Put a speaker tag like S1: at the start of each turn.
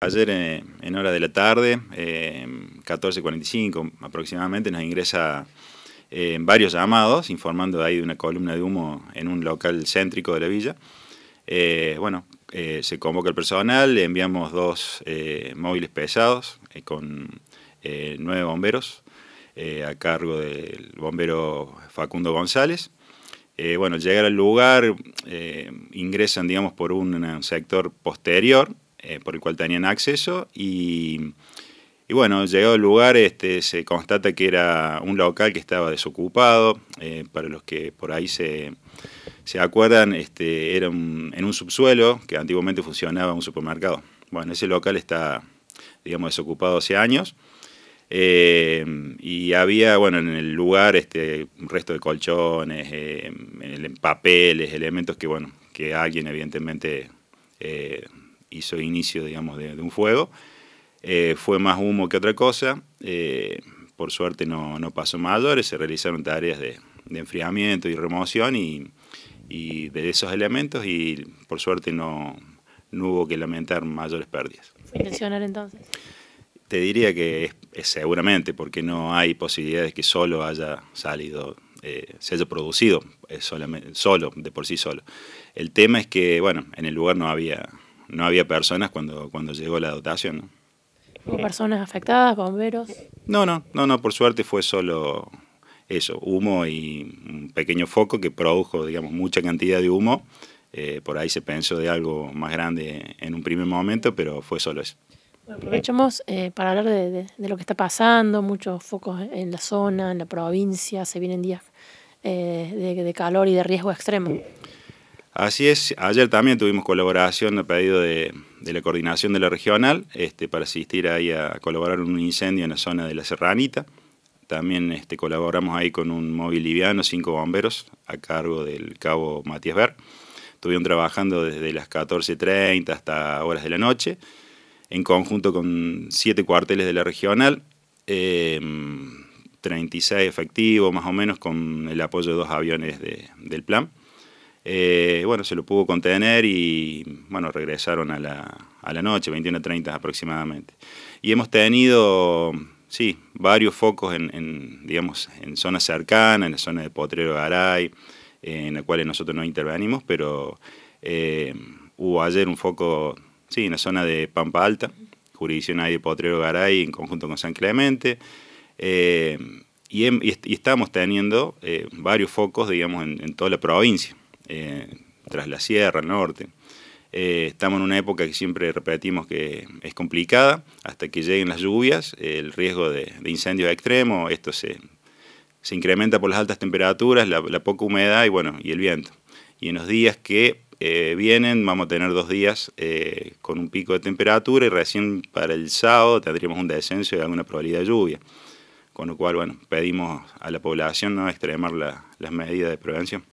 S1: Ayer eh, en hora de la tarde, 14.45 eh, aproximadamente, nos ingresa eh, varios llamados informando ahí de una columna de humo en un local céntrico de la villa. bueno, se convoca el personal, le enviamos dos móviles pesados con nueve bomberos a cargo del bombero Facundo González. bueno, al llegar al lugar, ingresan, digamos, por un sector posterior eh, por el cual tenían acceso y, bueno, llegado al lugar este, se constata que era un local que estaba desocupado, eh, para los que por ahí se, acuerdan, este, era en un subsuelo que antiguamente funcionaba un supermercado. Bueno, ese local está, digamos, desocupado hace años. Eh, y había, bueno, en el lugar este un resto de colchones, papeles, elementos que, bueno, que alguien evidentemente hizo inicio, digamos, de, un fuego. Eh, fue más humo que otra cosa. Eh, por suerte no, no, pasó mayores, se realizaron tareas de, enfriamiento y remoción y, de esos elementos y por suerte no, hubo que lamentar mayores pérdidas.
S2: ¿Fue intencional entonces?
S1: Te diría que es, seguramente, porque no hay posibilidades que solo haya salido, eh, se haya producido solamente, solo, de por sí solo. El tema es que, bueno, en el lugar no había no había personas cuando, cuando llegó la dotación. ¿Hubo
S2: personas afectadas, bomberos?
S1: No, no, no, no, por suerte fue solo eso, humo y un pequeño foco que produjo, digamos, mucha cantidad de humo. Eh, por ahí se pensó de algo más grande en un primer momento, pero fue solo eso.
S2: aprovechamos eh, para hablar de, lo que está pasando, muchos focos en la zona, en la provincia, se vienen días eh, de calor y de riesgo extremo.
S1: Así es, ayer también tuvimos colaboración a pedido de, la coordinación de la regional este, para asistir ahí a colaborar en un incendio en la zona de la Serranita. También este, colaboramos ahí con un móvil liviano, cinco bomberos, a cargo del cabo Matías Ver. Estuvieron trabajando desde las 14.30 hasta horas de la noche, en conjunto con siete cuarteles de la regional, 36 em, efectivos más o menos, con el apoyo de dos aviones del plan. Eh, bueno, se lo pudo contener y bueno, regresaron a la, a la noche, 21.30 aproximadamente. Y hemos tenido, sí, varios focos en, digamos, en zonas cercanas, en la zona de Potrero Garay, en la cual nosotros no intervenimos, pero eh, hubo ayer un foco, sí, en la zona de Pampa Alta, jurisdicción ahí de Potrero Garay, en conjunto con San Clemente. Eh, y, estamos teniendo varios focos, digamos, en toda la provincia. Eh, tras la sierra, al norte. Eh, estamos en una época que siempre repetimos que es complicada, hasta que lleguen las lluvias, el riesgo de, de incendios extremos, esto se, incrementa por las altas temperaturas, la, poca humedad y bueno, y el viento. Y en los días que eh, vienen vamos a tener dos días con un pico de temperatura y recién para el sábado tendríamos un descenso y alguna probabilidad de lluvia. Con lo cual, bueno, pedimos a la población no extremar las medidas de prevención.